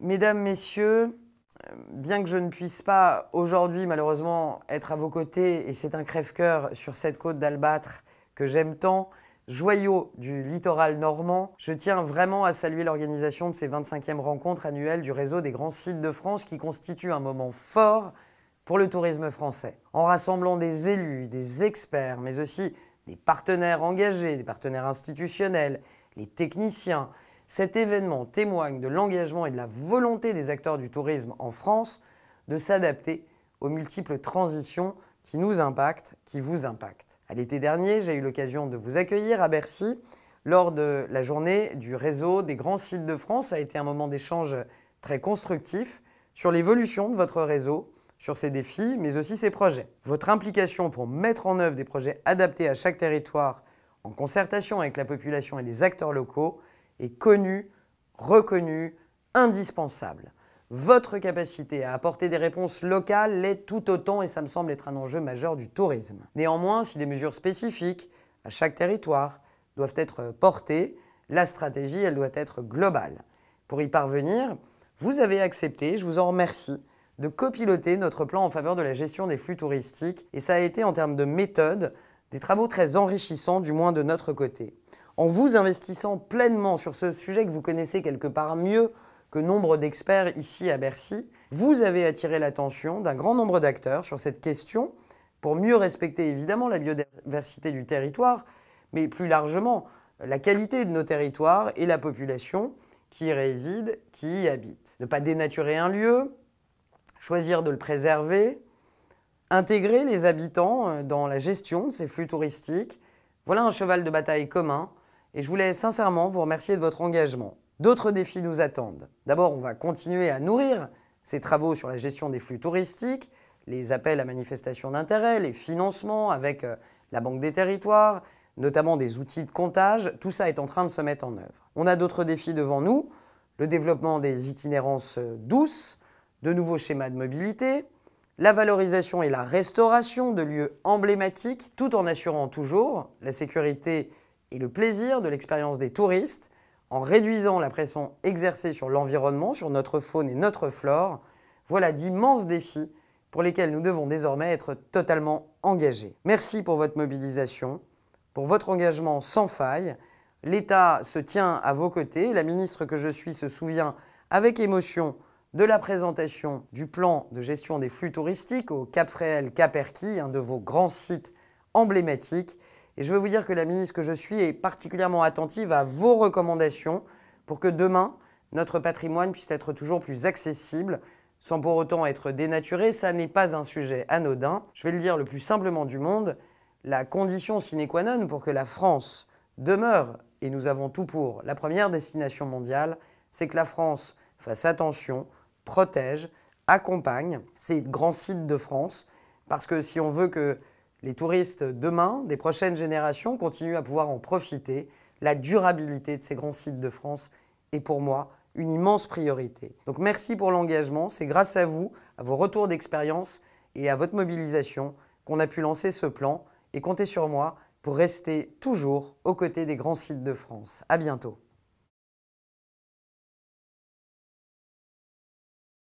Mesdames, Messieurs, euh, bien que je ne puisse pas aujourd'hui malheureusement être à vos côtés, et c'est un crève-cœur sur cette côte d'Albâtre que j'aime tant, joyau du littoral normand, je tiens vraiment à saluer l'organisation de ces 25e rencontres annuelles du réseau des grands sites de France qui constitue un moment fort pour le tourisme français. En rassemblant des élus, des experts, mais aussi des partenaires engagés, des partenaires institutionnels, les techniciens, cet événement témoigne de l'engagement et de la volonté des acteurs du tourisme en France de s'adapter aux multiples transitions qui nous impactent, qui vous impactent. À l'été dernier, j'ai eu l'occasion de vous accueillir à Bercy lors de la journée du réseau des grands sites de France. Ça a été un moment d'échange très constructif sur l'évolution de votre réseau, sur ses défis, mais aussi ses projets. Votre implication pour mettre en œuvre des projets adaptés à chaque territoire en concertation avec la population et les acteurs locaux est connue, reconnue, indispensable. Votre capacité à apporter des réponses locales l'est tout autant et ça me semble être un enjeu majeur du tourisme. Néanmoins, si des mesures spécifiques à chaque territoire doivent être portées, la stratégie, elle doit être globale. Pour y parvenir, vous avez accepté, je vous en remercie, de copiloter notre plan en faveur de la gestion des flux touristiques et ça a été en termes de méthode des travaux très enrichissants, du moins de notre côté en vous investissant pleinement sur ce sujet que vous connaissez quelque part mieux que nombre d'experts ici à Bercy, vous avez attiré l'attention d'un grand nombre d'acteurs sur cette question pour mieux respecter évidemment la biodiversité du territoire, mais plus largement la qualité de nos territoires et la population qui y réside, qui y habite. Ne pas dénaturer un lieu, choisir de le préserver, intégrer les habitants euh, dans la gestion de ces flux touristiques, voilà un cheval de bataille commun et je voulais sincèrement vous remercier de votre engagement. D'autres défis nous attendent. D'abord, on va continuer à nourrir ces travaux sur la gestion des flux touristiques, les appels à manifestation d'intérêt, les financements avec euh, la Banque des territoires, notamment des outils de comptage, tout ça est en train de se mettre en œuvre. On a d'autres défis devant nous, le développement des itinérances euh, douces, de nouveaux schémas de mobilité, la valorisation et la restauration de lieux emblématiques, tout en assurant toujours la sécurité et le plaisir de l'expérience des touristes en réduisant la pression exercée sur l'environnement, sur notre faune et notre flore. Voilà d'immenses défis pour lesquels nous devons désormais être totalement engagés. Merci pour votre mobilisation, pour votre engagement sans faille. L'État se tient à vos côtés. La ministre que je suis se souvient avec émotion de la présentation du plan de gestion des flux touristiques au Cap Fréhel Cap un de vos grands sites emblématiques. Et je veux vous dire que la ministre que je suis est particulièrement attentive à vos recommandations pour que demain, notre patrimoine puisse être toujours plus accessible, sans pour autant être dénaturé. Ça n'est pas un sujet anodin. Je vais le dire le plus simplement du monde. La condition sine qua non pour que la France demeure, et nous avons tout pour, la première destination mondiale, c'est que la France fasse attention, protège, accompagne ces grands sites de France, parce que si on veut que les touristes demain, des prochaines générations, continuent à pouvoir en profiter. La durabilité de ces grands sites de France est pour moi une immense priorité. Donc merci pour l'engagement, c'est grâce à vous, à vos retours d'expérience et à votre mobilisation qu'on a pu lancer ce plan et comptez sur moi pour rester toujours aux côtés des grands sites de France. À bientôt.